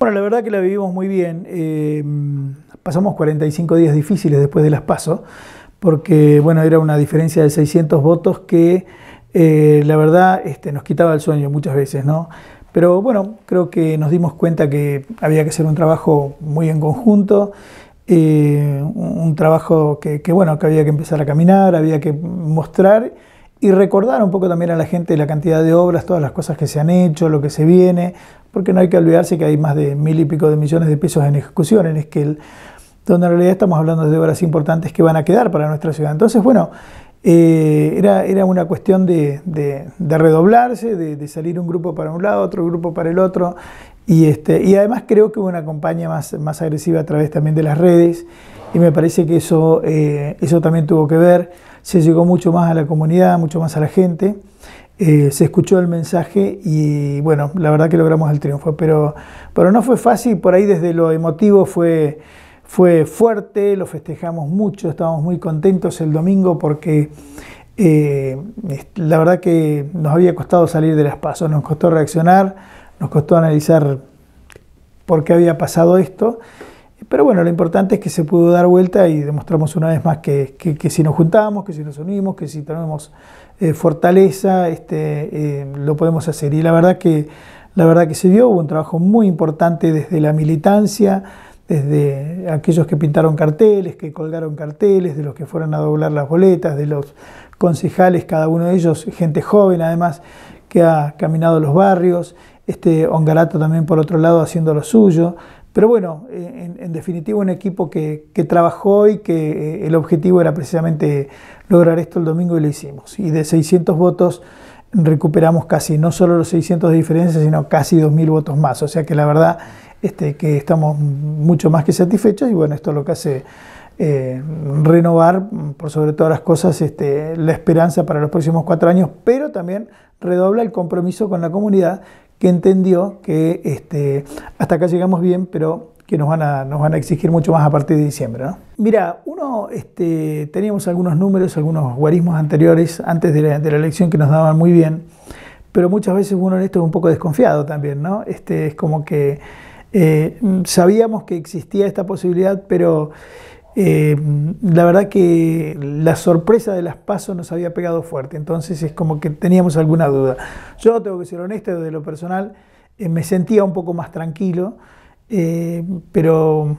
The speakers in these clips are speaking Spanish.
Bueno, la verdad que la vivimos muy bien. Eh, pasamos 45 días difíciles después de las pasos, porque bueno, era una diferencia de 600 votos que eh, la verdad este, nos quitaba el sueño muchas veces, ¿no? Pero bueno, creo que nos dimos cuenta que había que hacer un trabajo muy en conjunto, eh, un, trabajo que, bueno, que había que empezar a caminar, había que mostrar y recordar un poco también a la gente la cantidad de obras, todas las cosas que se han hecho, lo que se viene, porque no hay que olvidarse que hay más de mil y pico de millones de pesos en ejecución en que donde en realidad estamos hablando de obras importantes que van a quedar para nuestra ciudad. Entonces, bueno, eh, era, era, una cuestión de, de, redoblarse, de, salir un grupo para un lado, otro grupo para el otro, y, este, y además creo que hubo una campaña más, más agresiva a través también de las redes y me parece que eso, eh, eso también tuvo que ver. Se llegó mucho más a la comunidad, mucho más a la gente, eh, se escuchó el mensaje y bueno, la verdad que logramos el triunfo, pero, pero no fue fácil, por ahí desde lo emotivo fue, fue fuerte, lo festejamos mucho, estábamos muy contentos el domingo porque... Eh, la verdad que nos había costado salir de las pasos, nos costó reaccionar, nos costó analizar por qué había pasado esto pero bueno, lo importante es que se pudo dar vuelta y demostramos una vez más que, si nos juntamos, que si nos unimos, que si tenemos eh, fortaleza, este, eh, lo podemos hacer. Y la verdad, que, la verdad que se dio, hubo un trabajo muy importante desde la militancia, desde aquellos que pintaron carteles, que colgaron carteles, de los que fueron a doblar las boletas, de los concejales, cada uno de ellos, gente joven además, que ha caminado los barrios, este Ongarato también por otro lado haciendo lo suyo. Pero bueno, en, definitiva un equipo que, trabajó y que eh, el objetivo era precisamente lograr esto el domingo y lo hicimos. Y de 600 votos recuperamos casi no solo los 600 de diferencia, sino casi 2.000 votos más. O sea que la verdad este, que estamos mucho más que satisfechos y bueno, esto es lo que hace eh, renovar, por sobre todas las cosas, este, la esperanza para los próximos cuatro años, pero también redobla el compromiso con la comunidad que entendió que este, hasta acá llegamos bien, pero que nos van a, nos van a exigir mucho más a partir de diciembre. Mira, uno, este, teníamos algunos números, algunos guarismos anteriores, antes de la, elección, que nos daban muy bien, pero muchas veces uno en esto es un poco desconfiado también, ¿no? Este, es como que eh, sabíamos que existía esta posibilidad, pero eh, la verdad que la sorpresa de las pasos nos había pegado fuerte, entonces es como que teníamos alguna duda. Yo tengo que ser honesto desde lo personal, eh, me sentía un poco más tranquilo, eh, pero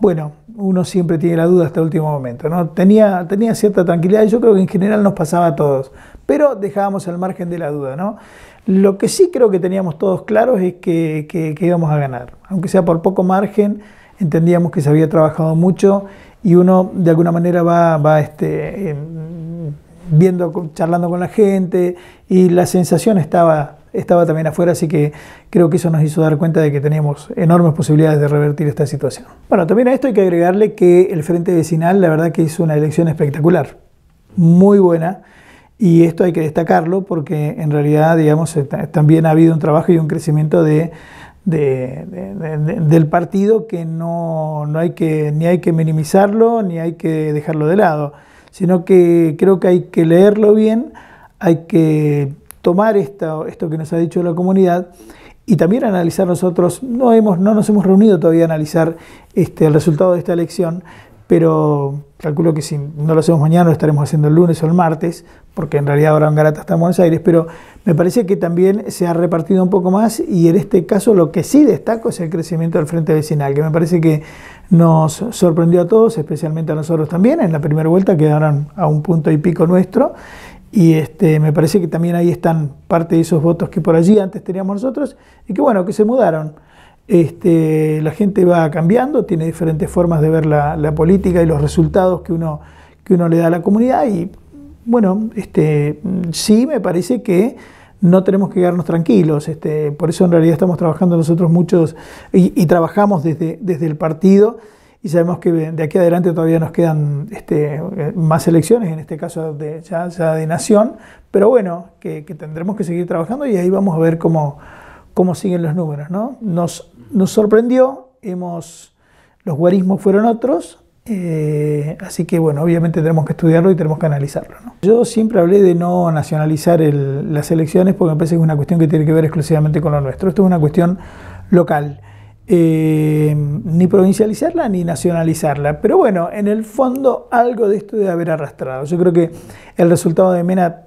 bueno, uno siempre tiene la duda hasta el último momento. ¿no? Tenía, tenía cierta tranquilidad y yo creo que en general nos pasaba a todos, pero dejábamos al margen de la duda. ¿no? Lo que sí creo que teníamos todos claros es que, que íbamos a ganar, aunque sea por poco margen entendíamos que se había trabajado mucho y uno de alguna manera va, va este, eh, viendo, charlando con la gente y la sensación estaba, estaba también afuera, así que creo que eso nos hizo dar cuenta de que teníamos enormes posibilidades de revertir esta situación. Bueno, también a esto hay que agregarle que el Frente Vecinal la verdad que hizo una elección espectacular, muy buena. Y esto hay que destacarlo porque en realidad, digamos, también ha habido un trabajo y un crecimiento de de, del partido que no, no, hay que ni hay que minimizarlo ni hay que dejarlo de lado, sino que creo que hay que leerlo bien, hay que tomar esto, esto que nos ha dicho la comunidad y también analizar nosotros, no, hemos, no nos hemos reunido todavía a analizar este, el resultado de esta elección, pero calculo que si no lo hacemos mañana lo estaremos haciendo el lunes o el martes, porque en realidad ahora Garata está en Buenos Aires, pero me parece que también se ha repartido un poco más y en este caso lo que sí destaco es el crecimiento del frente vecinal, que me parece que nos sorprendió a todos, especialmente a nosotros también, en la primera vuelta quedaron a un punto y pico nuestro. Y este, me parece que también ahí están parte de esos votos que por allí antes teníamos nosotros y que bueno, que se mudaron. Este, la gente va cambiando, tiene diferentes formas de ver la, política y los resultados que uno, que uno le da a la comunidad y bueno, este, sí me parece que no tenemos que quedarnos tranquilos, este, por eso en realidad estamos trabajando nosotros muchos y, trabajamos desde, desde el partido y sabemos que de aquí adelante todavía nos quedan más elecciones, en este caso de, ya, de nación, pero bueno, que, tendremos que seguir trabajando y ahí vamos a ver cómo, cómo siguen los números. ¿no? Nos, nos sorprendió, hemos, los guarismos fueron otros, eh, así que bueno, obviamente tenemos que estudiarlo y tenemos que analizarlo. Yo siempre hablé de no nacionalizar las elecciones porque me parece que es una cuestión que tiene que ver exclusivamente con lo nuestro, esto es una cuestión local. Eh, ni provincializarla ni nacionalizarla. Pero bueno, en el fondo algo de esto debe haber arrastrado. Yo creo que el resultado de Mena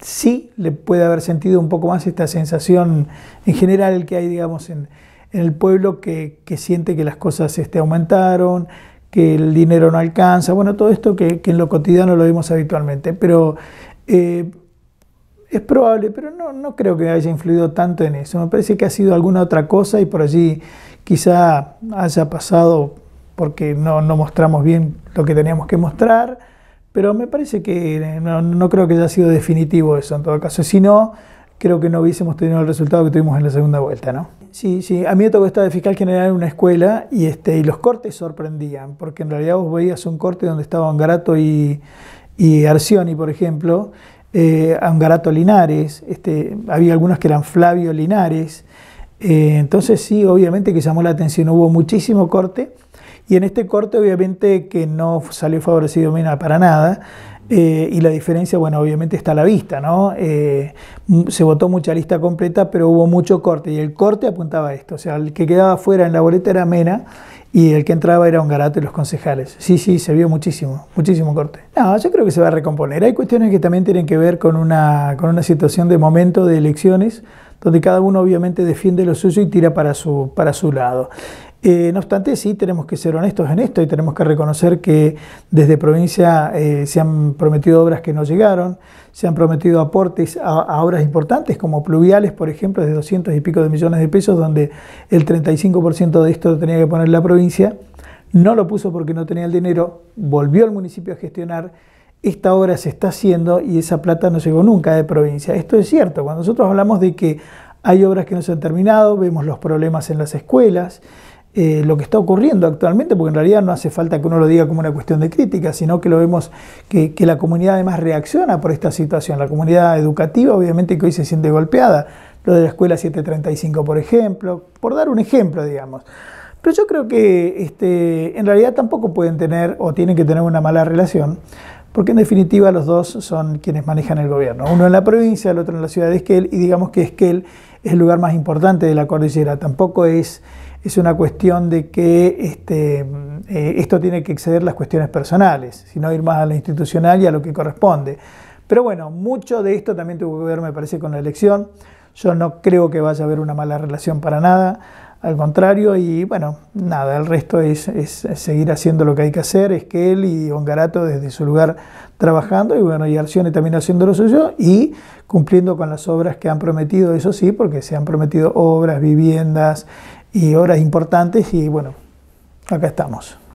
sí le puede haber sentido un poco más esta sensación en general que hay, digamos, en, en el pueblo que, que siente que las cosas este, aumentaron, que el dinero no alcanza, bueno, todo esto que, en lo cotidiano lo vemos habitualmente, pero eh, es probable, pero no, no creo que haya influido tanto en eso, me parece que ha sido alguna otra cosa y por allí quizá haya pasado porque no, no mostramos bien lo que teníamos que mostrar, pero me parece que no, no creo que haya sido definitivo eso en todo caso, si no, creo que no hubiésemos tenido el resultado que tuvimos en la segunda vuelta, ¿no? sí, sí. A mí me tocó estar de fiscal general en una escuela y, este, los cortes sorprendían, porque en realidad vos veías un corte donde estaban Garato y, y Arcioni, por ejemplo, eh, Angarato Linares, este, había algunos que eran Flavio Linares. Eh, entonces sí, obviamente que llamó la atención, hubo muchísimo corte y en este corte obviamente que no salió favorecido Mena para nada. Eh, y la diferencia, bueno, obviamente está a la vista, ¿no? Eh, se votó mucha lista completa, pero hubo mucho corte. Y el corte apuntaba a esto. O sea, el que quedaba fuera en la boleta era Mena y el que entraba era un garate de los concejales. Sí, sí, se vio muchísimo, muchísimo corte. No, yo creo que se va a recomponer. Hay cuestiones que también tienen que ver con una, con una situación de momento de elecciones, donde cada uno obviamente defiende lo suyo y tira para su, para su lado. Eh, no obstante, sí tenemos que ser honestos en esto y tenemos que reconocer que desde provincia eh, se han prometido obras que no llegaron, se han prometido aportes a, obras importantes como pluviales, por ejemplo, de 200 y pico de millones de pesos, donde el 35% de esto tenía que poner la provincia. No lo puso porque no tenía el dinero, volvió al municipio a gestionar. Esta obra se está haciendo y esa plata no llegó nunca de provincia. Esto es cierto. Cuando nosotros hablamos de que hay obras que no se han terminado, vemos los problemas en las escuelas. Eh, lo que está ocurriendo actualmente, porque en realidad no hace falta que uno lo diga como una cuestión de crítica, sino que lo vemos que, la comunidad además reacciona por esta situación. La comunidad educativa obviamente que hoy se siente golpeada, lo de la escuela 735 por ejemplo, por dar un ejemplo digamos. Pero yo creo que este, en realidad tampoco pueden tener o tienen que tener una mala relación, porque en definitiva los dos son quienes manejan el gobierno, uno en la provincia, el otro en la ciudad de Esquel, y digamos que Esquel es el lugar más importante de la cordillera, tampoco es es una cuestión de que este, eh, esto tiene que exceder las cuestiones personales, sino ir más a lo institucional y a lo que corresponde. Pero bueno, mucho de esto también tuvo que ver, me parece, con la elección. Yo no creo que vaya a haber una mala relación para nada, al contrario, y bueno, nada, el resto es, es seguir haciendo lo que hay que hacer, es que él y Ongarato desde su lugar trabajando, y bueno, y Arcione también haciendo lo suyo, y cumpliendo con las obras que han prometido, eso sí, porque se han prometido obras, viviendas, y horas importantes y bueno, acá estamos.